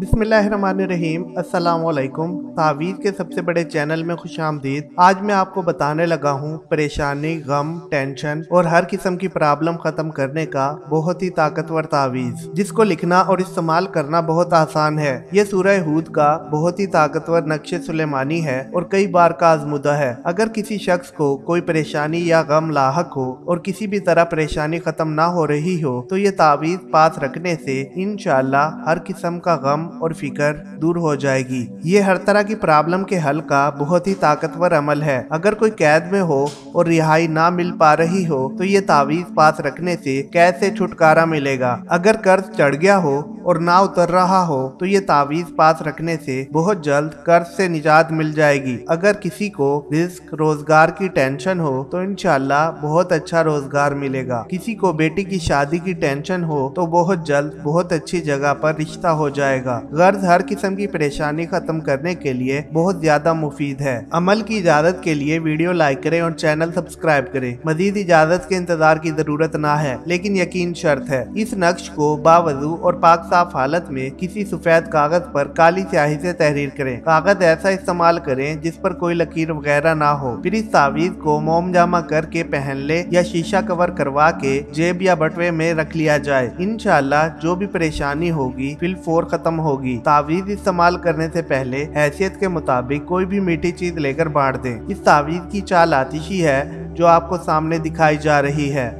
बिसमीम असलकुम तावीज़ के सबसे बड़े चैनल में खुश आमदीद आज मैं आपको बताने लगा हूँ परेशानी गम टेंशन और हर किस्म की प्रॉब्लम ख़त्म करने का बहुत ही ताकतवर तावीज़ जिसको लिखना और इस्तेमाल करना बहुत आसान है ये सूरह हूद का बहुत ही ताकतवर नक्श सुलेमानी है और कई बार का आजमुदा है अगर किसी शख्स को कोई परेशानी या गम लाक हो और किसी भी तरह परेशानी ख़त्म ना हो रही हो तो ये तावीज़ पास रखने से इन हर किस्म का गम गम और फिकर दूर हो जाएगी ये हर तरह की प्रॉब्लम के हल का बहुत ही ताकतवर अमल है अगर कोई कैद में हो और रिहाई ना मिल पा रही हो तो ये तावीज पास रखने से कैसे छुटकारा मिलेगा अगर कर्ज चढ़ गया हो और ना उतर रहा हो तो ये तावीज पास रखने से बहुत जल्द कर्ज से निजात मिल जाएगी अगर किसी को रिस्क रोजगार की टेंशन हो तो इनशाला बहुत अच्छा रोजगार मिलेगा किसी को बेटी की शादी की टेंशन हो तो बहुत जल्द बहुत अच्छी जगह पर रिश्ता हो जाएगा गर्ज हर किस्म की परेशानी खत्म करने के लिए बहुत ज्यादा मुफीद है अमल की इजाजत के लिए वीडियो लाइक करें और चैनल चैनल सब्सक्राइब करें मजीद इजाजत के इंतजार की जरूरत ना है लेकिन यकीन शर्त है इस नक्श को बावजू और पाक साफ हालत में किसी सफेद कागज पर काली स्याही से तहरीर करें कागज ऐसा इस्तेमाल करें जिस पर कोई लकीर वगैरह ना हो फिर इस तावीज को मोम जामा करके पहन ले या शीशा कवर करवा के जेब या बटवे में रख लिया जाए इनशाला जो भी परेशानी होगी फिल फोर खत्म होगी तावीज इस्तेमाल करने से पहले हैसियत के मुताबिक कोई भी मीठी चीज लेकर बांट दें इस तावीज की चाल आतिशी है है जो आपको सामने दिखाई जा रही है